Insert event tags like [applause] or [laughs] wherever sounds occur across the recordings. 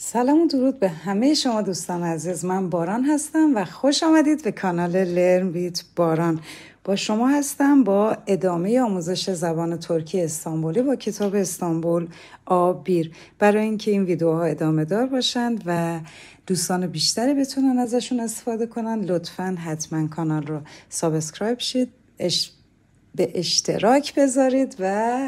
سلام و درود به همه شما دوستان عزیز من باران هستم و خوش آمدید به کانال لرن بیت باران با شما هستم با ادامه آموزش زبان ترکی استانبولی با کتاب استانبول آبیر برای اینکه این ویدیوها ادامه دار باشند و دوستان بیشتری بتونن ازشون استفاده کنن لطفا حتما کانال رو سابسکرایب شید به اشتراک بذارید و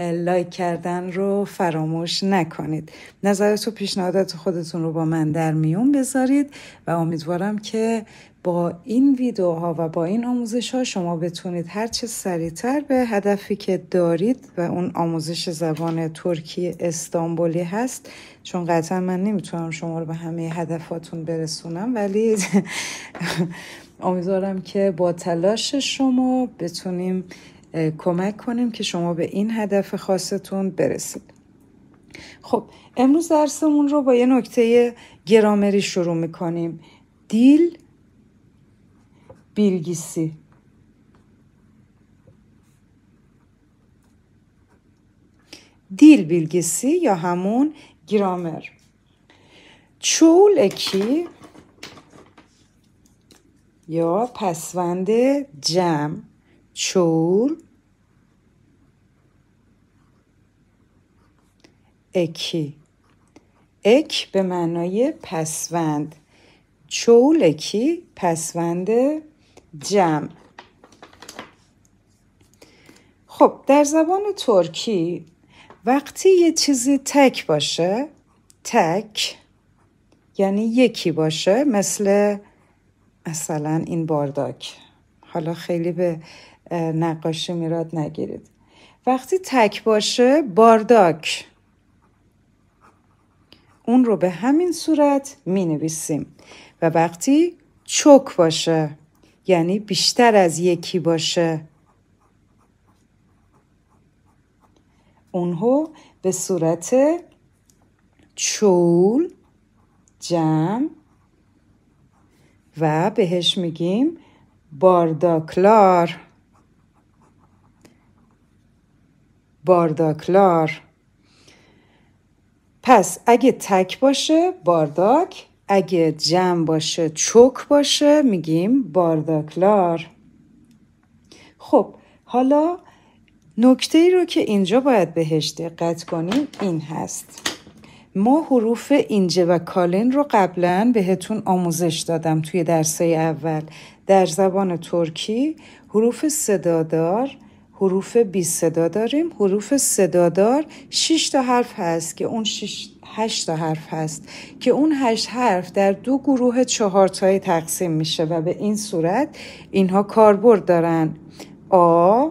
لایک کردن رو فراموش نکنید نظرات و پیشنهادات خودتون رو با من در میون بذارید و امیدوارم که با این ویدیوها و با این آموزش ها شما بتونید هرچه سریعتر به هدفی که دارید و اون آموزش زبان ترکی استانبولی هست چون قطعا من نمیتونم شما رو به همه هدفاتون برسونم ولی [laughs] امیدوارم که با تلاش شما بتونیم کمک کنیم که شما به این هدف خاصتون برسید خب امروز درسمون رو با یه نکته گرامری شروع میکنیم دیل بیلگیسی دیل بیلگیسی یا همون گرامر چولکی یا پسوند جمع چول اکی اک به معنای پسوند چول اکی پسوند جمع خب در زبان ترکی وقتی یه چیزی تک باشه تک یعنی یکی باشه مثل مثلا این بارداک حالا خیلی به نقاشی میراد نگیرید وقتی تک باشه بارداک اون رو به همین صورت می نویسیم و وقتی چک باشه یعنی بیشتر از یکی باشه اونها به صورت چول جمع و بهش میگیم بارداکلار بارداکلار پس اگه تک باشه بارداک اگه جمع باشه چک باشه میگیم بارداکلار خب حالا نکته ای رو که اینجا باید بهش دقت کنیم این هست ما حروف اینجه و کالن رو قبلا بهتون آموزش دادم توی درسه اول در زبان ترکی حروف صدادار حروف بی صدا داریم حروف صدادار 6 تا حرف هست که اون 8 تا حرف هست که اون 8 حرف در دو گروه چهار تقسیم میشه و به این صورت اینها کاربرد دارن آ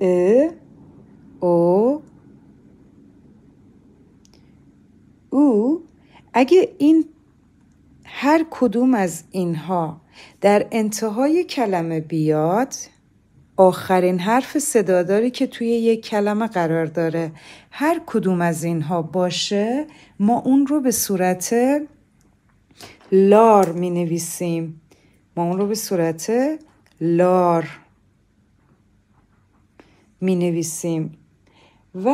ا او او اگه این هر کدوم از اینها در انتهای کلمه بیاد آخرین حرف صداداری که توی یک کلمه قرار داره هر کدوم از اینها باشه ما اون رو به صورت لار می نویسیم ما اون رو به صورت لار می نویسیم و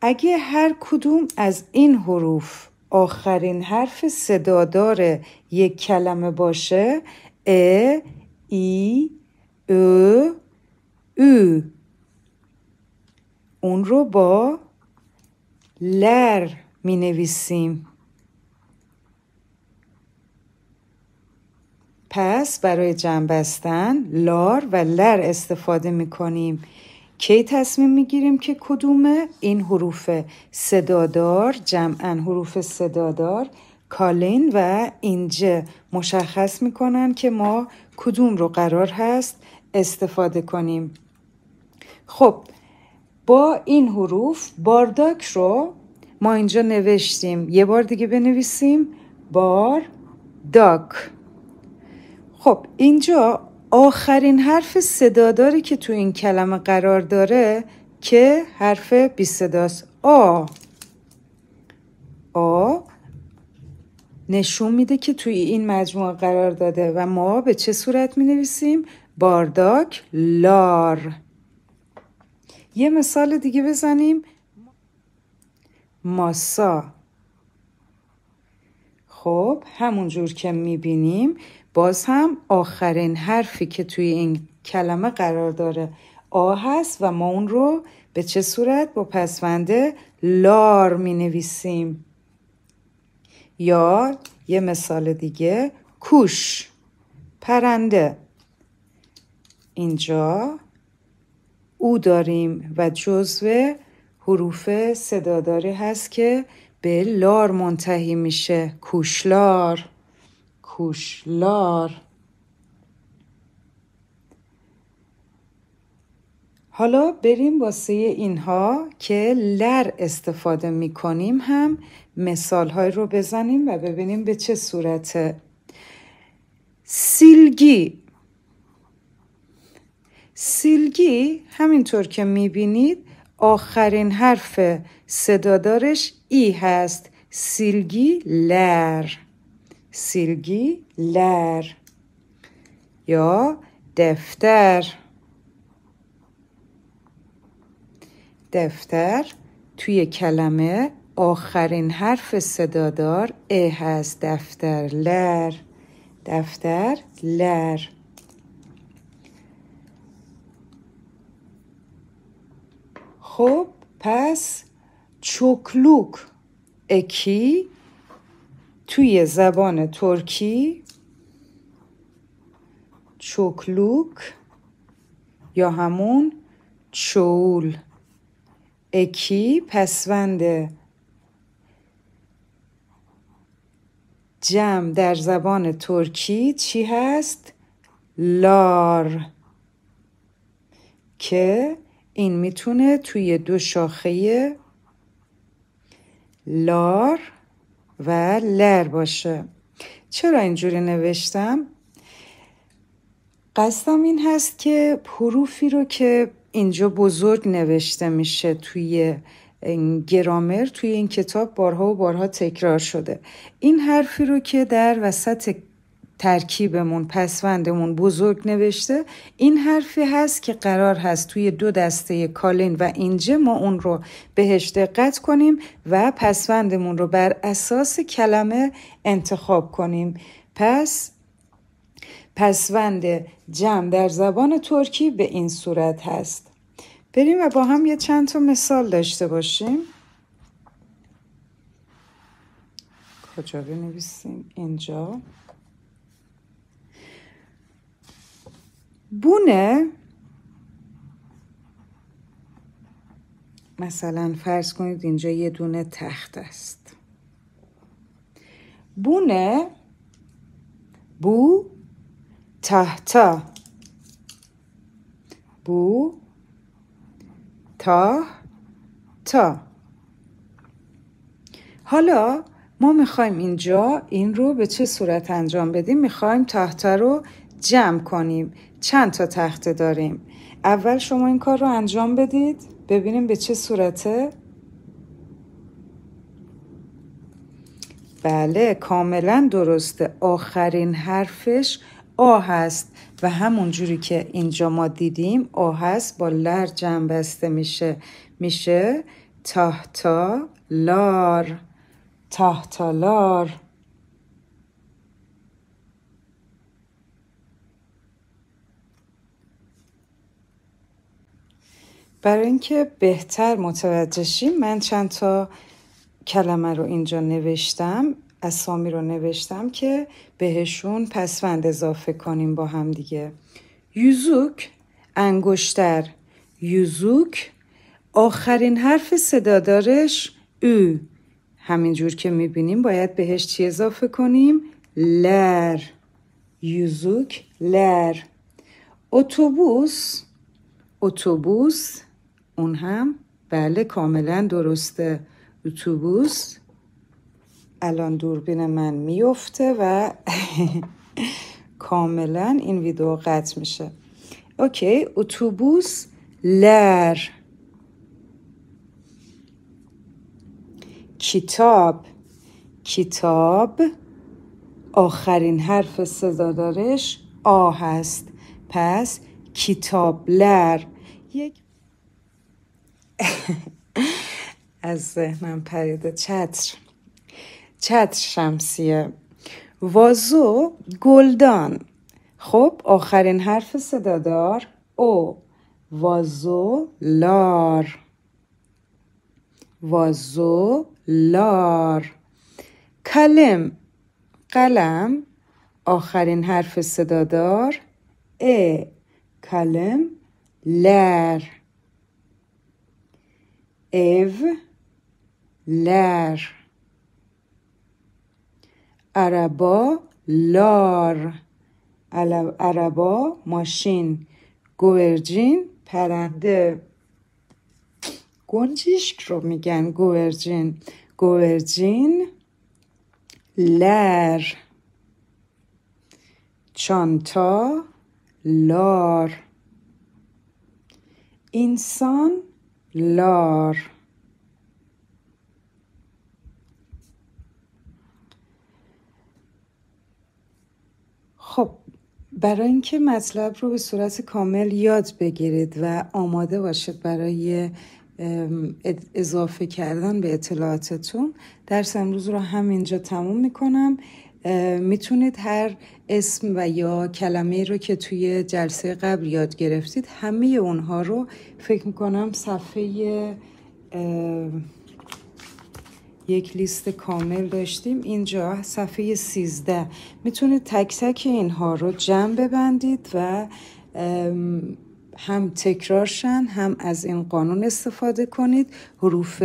اگه هر کدوم از این حروف آخرین حرف صدادار یک کلمه باشه ا ای ا اون رو با لر می نویسیم پس برای جمع بستن لار و لر استفاده می کنیم کی تصمیم میگیریم که کدوم این حروف صدادار جمعن حروف صدادار کالین و اینجا مشخص میکنن که ما کدوم رو قرار هست استفاده کنیم خب با این حروف بارداک رو ما اینجا نوشتیم یه بار دیگه بنویسیم بار داک خب اینجا آخرین حرف صداداری که تو این کلمه قرار داره که حرف بی صداست آ آ نشون میده که توی این مجموعه قرار داده و ما به چه صورت می نویسیم بارداک لار یه مثال دیگه بزنیم ماسا خب جور که می بینیم باز هم آخرین حرفی که توی این کلمه قرار داره آ هست و ما اون رو به چه صورت با پسونده لار می نویسیم یا یه مثال دیگه کوش پرنده اینجا او داریم و جزو حروف صداداری هست که به لار منتهی میشه کوشلار کوشلار حالا بریم واسه اینها که لر استفاده می کنیم هم مثال های رو بزنیم و ببینیم به چه صورته سیلگی سیلگی همینطور که می بینید آخرین حرف صدادارش ای هست سیلگی لر سیلگی لر یا دفتر دفتر توی کلمه آخرین حرف صدادار ا هست دفتر لر دفتر لر خب پس چکلوک اکی توی زبان ترکی چکلوک یا همون چول اکی پسوند جمع در زبان ترکی چی هست؟ لار که این میتونه توی دو شاخه لار و لر باشه چرا اینجوری نوشتم؟ قصدم این هست که حروفی رو که اینجا بزرگ نوشته میشه توی گرامر توی این کتاب بارها و بارها تکرار شده این حرفی رو که در وسط ترکیبمون پسوندمون بزرگ نوشته این حرفی هست که قرار هست توی دو دسته کالین و اینجا ما اون رو بهش دقت کنیم و پسوندمون رو بر اساس کلمه انتخاب کنیم پس پسوند جمع در زبان ترکی به این صورت هست بریم و با هم یه چند تا مثال داشته باشیم کجا بنویسیم اینجا بونه مثلا فرض کنید اینجا یه دونه تخت است بونه بو تا بو تا تا حالا ما میخوایم اینجا این رو به چه صورت انجام بدیم میخوایم تحت رو جمع کنیم چند تا تخته داریم اول شما این کار رو انجام بدید ببینیم به چه صورته بله کاملا درسته آخرین حرفش آ هست و همون جوری که اینجا ما دیدیم آ هست با لر جمع بسته میشه میشه تحتا لار تحتا لار برای اینکه بهتر متوجه شیم من چند تا کلمه رو اینجا نوشتم اسامی رو نوشتم که بهشون پسوند اضافه کنیم با هم دیگه یوزوک انگشتر یوزوک آخرین حرف صدادارش او همینجور که میبینیم باید بهش چی اضافه کنیم لر یوزوک لر اتوبوس اتوبوس اون هم بله کاملا درسته اتوبوس الان دوربین من میفته و [laughs] کاملا این ویدیو قطع میشه اوکی اتوبوس لر کتاب کتاب آخرین حرف دارش آ هست پس لر یک [laughs] از ذهنم پریده چتر چتر شمسیه وازو گلدان خب آخرین حرف صدادار او وازو لار وازو لار کلم قلم آخرین حرف صدادار ا کلم لر او لر عربا لار عربا ماشین گورجین پرنده گنجشک رو میگن گورجین گورجین لر چانتا لار انسان لار خب برای اینکه مطلب رو به صورت کامل یاد بگیرید و آماده باشید برای اضافه کردن به اطلاعاتتون درس امروز رو همینجا تموم میکنم میتونید هر اسم و یا کلمه رو که توی جلسه قبل یاد گرفتید همه اونها رو فکر میکنم صفحه یک لیست کامل داشتیم اینجا صفحه 13 میتونید تک تک اینها رو جمع ببندید و هم تکرارشن هم از این قانون استفاده کنید حروف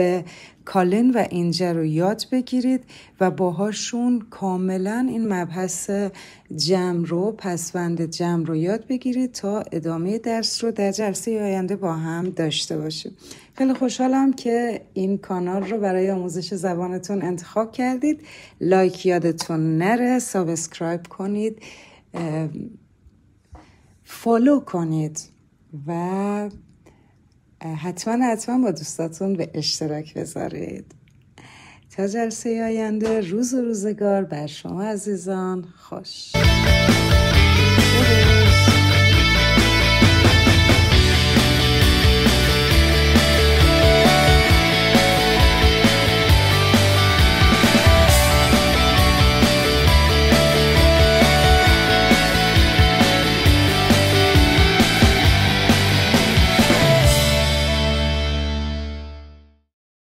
کالن و اینجا رو یاد بگیرید و باهاشون کاملا این مبحث جمع رو پسوند جمع رو یاد بگیرید تا ادامه درس رو در جلسه آینده با هم داشته باشیم خیلی خوشحالم که این کانال رو برای آموزش زبانتون انتخاب کردید لایک یادتون نره سابسکرایب کنید فالو کنید و حتما حتما با دوستاتون به اشتراک بذارید تا جلسه آینده روز و روزگار بر شما عزیزان خوش